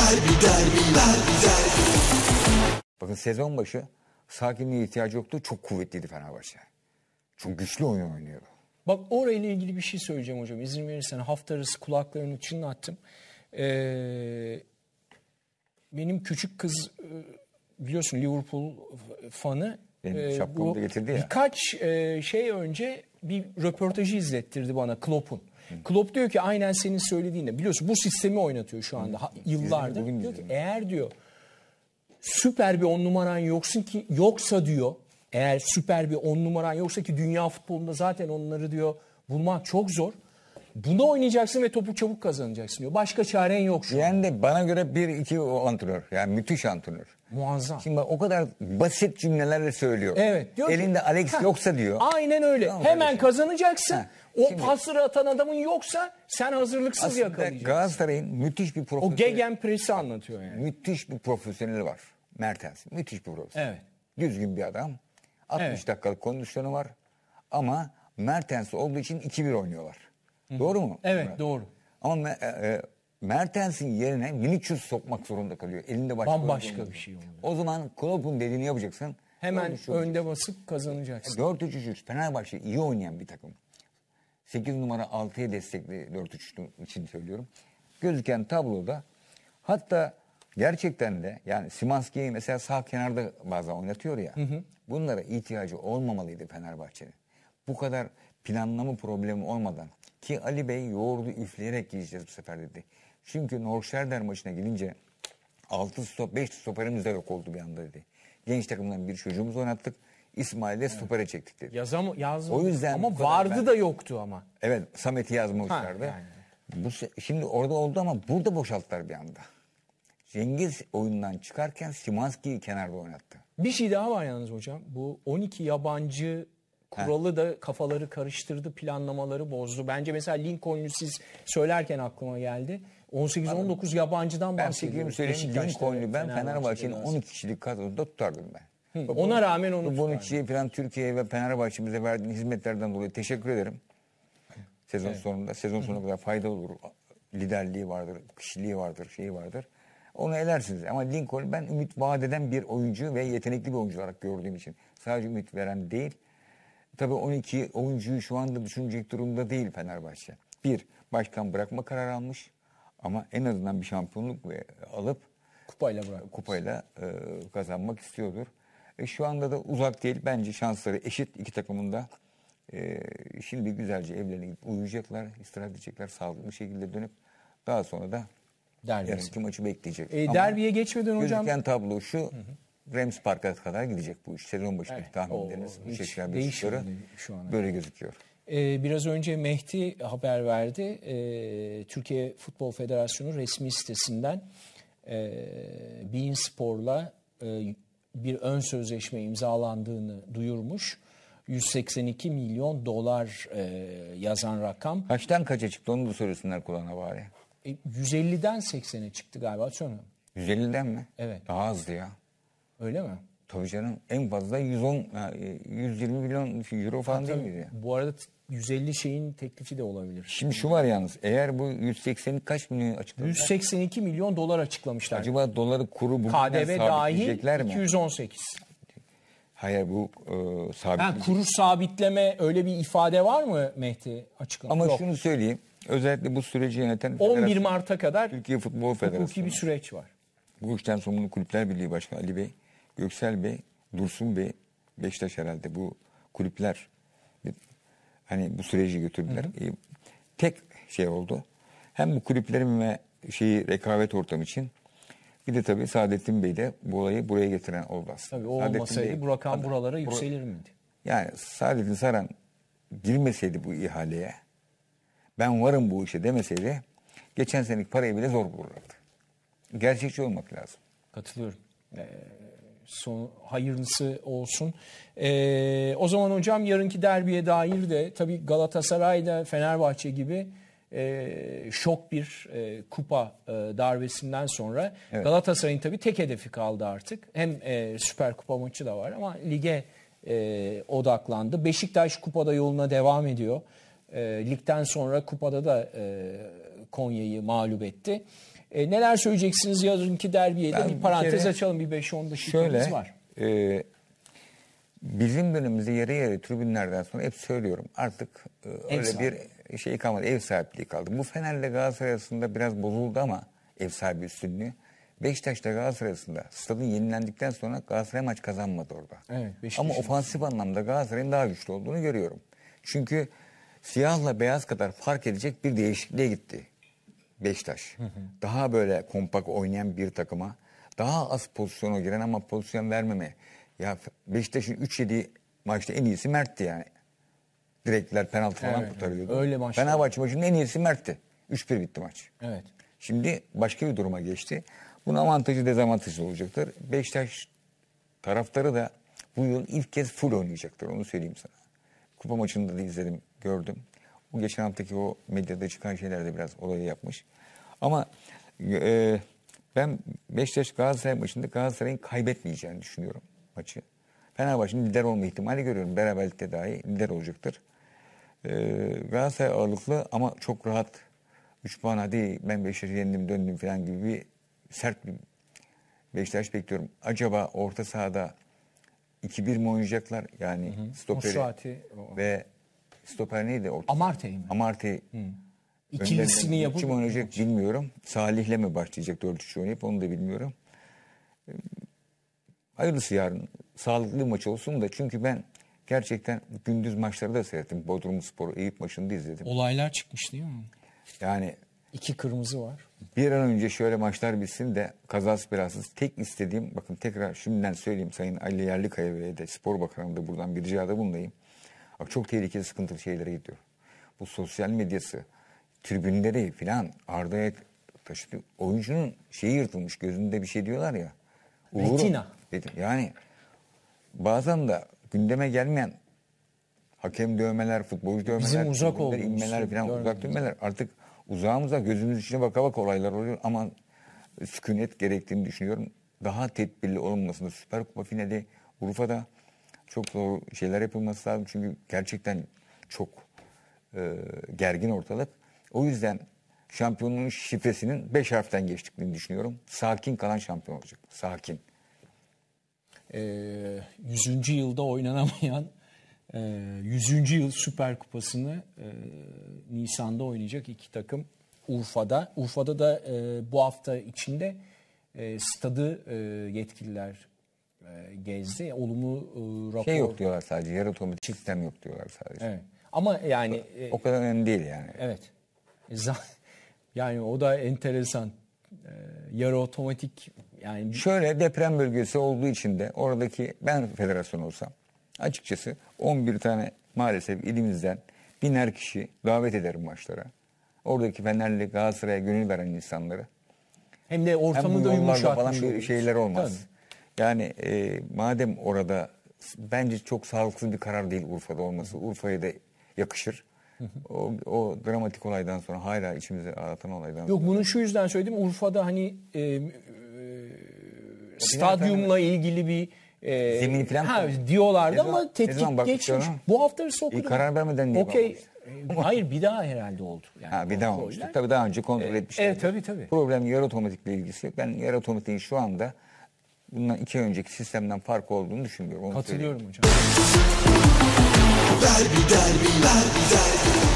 derbi, derbi, derbi, derbi. Bakın sezon başı sakinliğe ihtiyacı yoktu. Çok kuvvetliydi Fenerbahçe. Çok güçlü oyun oynuyordu. Bak orayla ilgili bir şey söyleyeceğim hocam. İzin verirsen hafta arası kulaklarını çınlattım. Ee, benim küçük kız e, biliyorsun Liverpool fanı. Benim e, şapkamı da getirdi ya. Birkaç e, şey önce bir röportajı izlettirdi bana Klopp'un. Klopp diyor ki aynen senin söylediğinde Biliyorsun bu sistemi oynatıyor şu anda yıllardır. Bugün diyor ki eğer diyor süper bir on numaran yoksun ki yoksa diyor eğer süper bir on numaran yoksa ki dünya futbolunda zaten onları diyor bulmak çok zor. Bunu oynayacaksın ve topu çabuk kazanacaksın diyor. Başka çaren yok şu Yani de bana göre bir iki antrenör. Yani müthiş antrenör. Muazzam. Şimdi o kadar basit cümlelerle söylüyor. Evet. Diyor Elinde ki, Alex ha, yoksa diyor. Aynen öyle. Tamam, Hemen kardeşim. kazanacaksın. Ha. O Şimdi, pasları atan adamın yoksa sen hazırlıksız yakalayacaksın. Galatasaray'ın müthiş bir profesyonel. O gegenpresi anlatıyor yani. Müthiş bir profesyoneli var. Mertens. Müthiş bir profesyonel. Evet. Düzgün bir adam. 60 evet. dakikalık kondisyonu var. Ama Mertens olduğu için 2-1 oynuyorlar. Hı-hı. Doğru mu? Evet Murat? doğru. Ama e, e Mertens'in yerine Vinicius sokmak zorunda kalıyor. Elinde başka Bambaşka bir şey oluyor. O zaman Klopp'un dediğini yapacaksın. Hemen önde basıp kazanacaksın. 4-3-3 Fenerbahçe iyi oynayan bir takım. 8 numara 6'ya destekli 4-3 için söylüyorum. Gözüken tabloda hatta gerçekten de yani Simanski'yi mesela sağ kenarda bazen oynatıyor ya. Hı hı. Bunlara ihtiyacı olmamalıydı Fenerbahçe'nin. Bu kadar planlama problemi olmadan ki Ali Bey yoğurdu üfleyerek yiyeceğiz bu sefer dedi. Çünkü Norşerder maçına gidince 6 stop 5 stoperimiz de yok oldu bir anda dedi. Genç takımdan bir çocuğumuz oynattık. İsmail'e evet. stopere çektikleri. Yazam yazma. O yüzden ama vardı ben, da yoktu ama. Evet Samet'i yazmamışlardı. Ha, yani. Bu şimdi orada oldu ama burada boşalttılar bir anda. Cengiz oyundan çıkarken Simanski'yi kenarda oynattı. Bir şey daha var yalnız hocam. Bu 12 yabancı kuralı ha. da kafaları karıştırdı, planlamaları bozdu. Bence mesela Lincoln'u siz söylerken aklıma geldi. 18-19 yabancıdan bahsediyoruz. Ben söyleyeyim Lincoln'u ben Fenerbahçe'nin 12 kişilik kadrosunda tutardım ben. Hı, Bak, ona rağmen onu Bunun için falan Türkiye'ye ve Fenerbahçe'mize verdiğin hizmetlerden dolayı teşekkür ederim. Sezon evet. sonunda, sezon sonuna kadar fayda olur. Liderliği vardır, kişiliği vardır, şeyi vardır. Onu elersiniz. Ama Lincoln ben ümit vaat eden bir oyuncu ve yetenekli bir oyuncu olarak gördüğüm için. Sadece ümit veren değil. Tabii 12 oyuncuyu şu anda düşünecek durumda değil Fenerbahçe. Bir, başkan bırakma kararı almış. Ama en azından bir şampiyonluk ve alıp kupayla bırak. Kupayla e, kazanmak istiyordur. E, şu anda da uzak değil. Bence şansları eşit iki takımında. E, şimdi güzelce evlerine gidip uyuyacaklar, istirahat edecekler, sağlıklı şekilde dönüp daha sonra da Derbi yarınki maçı bekleyecek. E, Ama derbiye geçmeden hocam... Gözüken tablo şu, hı hı. Rams Park'a kadar gidecek bu iş. Sezon başındaki evet, tahminleriniz bu şekilde değişiyor. Şu an böyle gözüküyor. E, biraz önce Mehdi haber verdi. E, Türkiye Futbol Federasyonu resmi sitesinden e, Bein Spor'la e, bir ön sözleşme imzalandığını duyurmuş. 182 milyon dolar e, yazan rakam. Kaçtan kaça çıktı onu da söylesinler kulağına bari. E, 150'den 80'e çıktı galiba sonra. 150'den mi? Evet. Daha azdı ya. Öyle mi? Tabii canım en fazla 110, 120 e, milyon euro falan ha, değil miydi? Bu arada 150 şeyin teklifi de olabilir. Şimdi şu var yalnız eğer bu 180 kaç milyon açıklamışlar? 182 milyon dolar açıklamışlar. Acaba doları kuru bugünden KDV dahil 218. Hayır bu e, sabit. Yani kuru sabitleme öyle bir ifade var mı Mehdi açıklama? Ama Yok. şunu söyleyeyim. Özellikle bu süreci yöneten 11 Mart'a kadar Türkiye Futbol Federasyonu. Hukuki bir süreç var. Bu işten sonunu Kulüpler Birliği Başkanı Ali Bey, Göksel Bey, Dursun Bey, Beşiktaş herhalde bu kulüpler hani bu süreci götürdüler. Hı hı. Tek şey oldu. Hem bu kulüplerin ve şeyi rekabet ortamı için bir de tabii Saadettin Bey de bu olayı buraya getiren oldu aslında. Tabii o Saadettin olmasaydı Bey, bu rakam adam, buralara yükselir miydi? Yani Saadettin Saran girmeseydi bu ihaleye, ben varım bu işe demeseydi geçen senelik parayı bile zor bulurlardı. Gerçekçi olmak lazım. Katılıyorum. Ee, son hayırlısı olsun. E, o zaman hocam yarınki derbiye dair de tabii Galatasaray'da Fenerbahçe gibi e, şok bir e, kupa e, darbesinden sonra evet. Galatasaray'ın tabii tek hedefi kaldı artık. Hem e, Süper Kupa maçı da var ama lige e, odaklandı. Beşiktaş kupada yoluna devam ediyor. E, ligden sonra kupada da e, Konya'yı mağlup etti. E, neler söyleyeceksiniz yarınki derbiye de bir parantez bir açalım bir 5-10 dakikamız var. E, bizim dönemimizde yarı yarı tribünlerden sonra hep söylüyorum artık e, öyle bir şey kalmadı ev sahipliği kaldı. Bu Fener'le Galatasaray arasında biraz bozuldu ama ev sahibi üstünlüğü. Beşiktaş'ta Galatasaray arasında stadın yenilendikten sonra Galatasaray maç kazanmadı orada. Evet, Ama ofansif anlamda Galatasaray'ın daha güçlü olduğunu görüyorum. Çünkü siyahla beyaz kadar fark edecek bir değişikliğe gitti. Beşiktaş. Hı hı. Daha böyle kompak oynayan bir takıma daha az pozisyona giren ama pozisyon vermeme. Ya Beşiktaş'ın 3-7 maçta en iyisi Mert'ti yani. Direktler penaltı falan evet, kurtarıyordu. Öyle maçlar. Fenerbahçe maçının en iyisi Mert'ti. 3-1 bitti maç. Evet. Şimdi başka bir duruma geçti. Bunun avantajı dezavantajı olacaktır. Beşiktaş taraftarı da bu yıl ilk kez full oynayacaktır. Onu söyleyeyim sana. Kupa maçında da izledim, gördüm. Bu geçen haftaki o medyada çıkan şeylerde biraz olayı yapmış. Ama e, ben Beşiktaş Galatasaray maçında Galatasaray'ın kaybetmeyeceğini düşünüyorum maçı. Fenerbahçe'nin lider olma ihtimali görüyorum. Beraberlikte dahi lider olacaktır. E, Galatasaray ağırlıklı ama çok rahat 3 puan hadi ben Beşiktaş'ı yendim döndüm falan gibi bir sert bir Beşiktaş bekliyorum. Acaba orta sahada 2-1 mi oynayacaklar? Yani hı hı. stoperi ve Stoper neydi? Orta. Amartey mi? Amartey. Hı. İkilisini yapıp... Kim oynayacak bilmiyorum. Salih'le mi başlayacak 4-3 oynayıp onu da bilmiyorum. Ee, hayırlısı yarın. Sağlıklı maç olsun da çünkü ben gerçekten gündüz maçları da seyrettim. Bodrum Sporu Eyüp maçını da izledim. Olaylar çıkmış değil mi? Yani iki kırmızı var. Bir an önce şöyle maçlar bitsin de kazası belasız tek istediğim bakın tekrar şimdiden söyleyeyim Sayın Ali Yerlikaya ve de Spor Bakanı'na buradan bir ricada bulunayım. Bak çok tehlikeli sıkıntılı şeylere gidiyor. Bu sosyal medyası, tribünleri filan Arda'ya taşıdı. Oyuncunun şeyi yırtılmış gözünde bir şey diyorlar ya. Uğurum. Retina. Dedim. Yani bazen de gündeme gelmeyen hakem dövmeler, futbolcu dövmeler, Bizim uzak olduğumuz inmeler falan görmedim. uzak dövmeler. Artık uzağımıza gözümüz içine baka baka olaylar oluyor ama sükunet gerektiğini düşünüyorum. Daha tedbirli olunmasını Süper Kupa finali Urfa'da çok zor şeyler yapılması lazım. Çünkü gerçekten çok e, gergin ortalık. O yüzden şampiyonluğun şifresinin beş harften geçtiklerini düşünüyorum. Sakin kalan şampiyon olacak. Sakin. E, 100. yılda oynanamayan e, 100. yıl Süper Kupası'nı e, Nisan'da oynayacak iki takım Urfa'da. Urfa'da da e, bu hafta içinde e, stadı e, yetkililer e, gezdi. Olumlu e, rapor... Şey yok diyorlar sadece. Yarı otomatik sistem yok diyorlar sadece. Evet. Ama yani... E, o kadar önemli değil yani. Evet. E, yani o da enteresan. E, yarı otomatik yani... Şöyle deprem bölgesi olduğu için de oradaki ben federasyon olsam açıkçası 11 tane maalesef ilimizden biner kişi davet ederim maçlara. Oradaki Fenerli Galatasaray'a gönül veren insanları. Hem de ortamı Hem da yumuşatmış. falan bir şeyler olmaz. Tabii. Yani e, madem orada bence çok sağlıksız bir karar değil Urfa'da olması. Urfa'ya da yakışır. o, o dramatik olaydan sonra hala içimizi aratan olaydan Yok, sonra. Yok bunu şu yüzden söyledim. Urfa'da hani e, e, stadyumla ilgili bir e, zemin falan ha, diyorlardı ama tetkik geçmiş. Bu hafta bir şey okudum. E, karar vermeden diye okay. E, hayır bir daha herhalde oldu. Yani ha, bir daha olmuştu. Tabii daha önce kontrol e, etmişler. Evet tabii tabii. Problem yer otomatikle ilgisi yok. Ben yer otomatiğin şu anda bundan iki önceki sistemden fark olduğunu düşünmüyorum. Onu Katılıyorum hocam. Derbi derbi derbi derbi